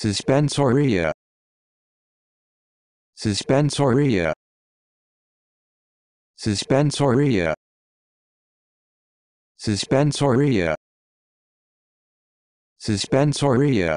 Suspensoria. Suspensoria. Suspensoria. Suspensoria. Suspensoria.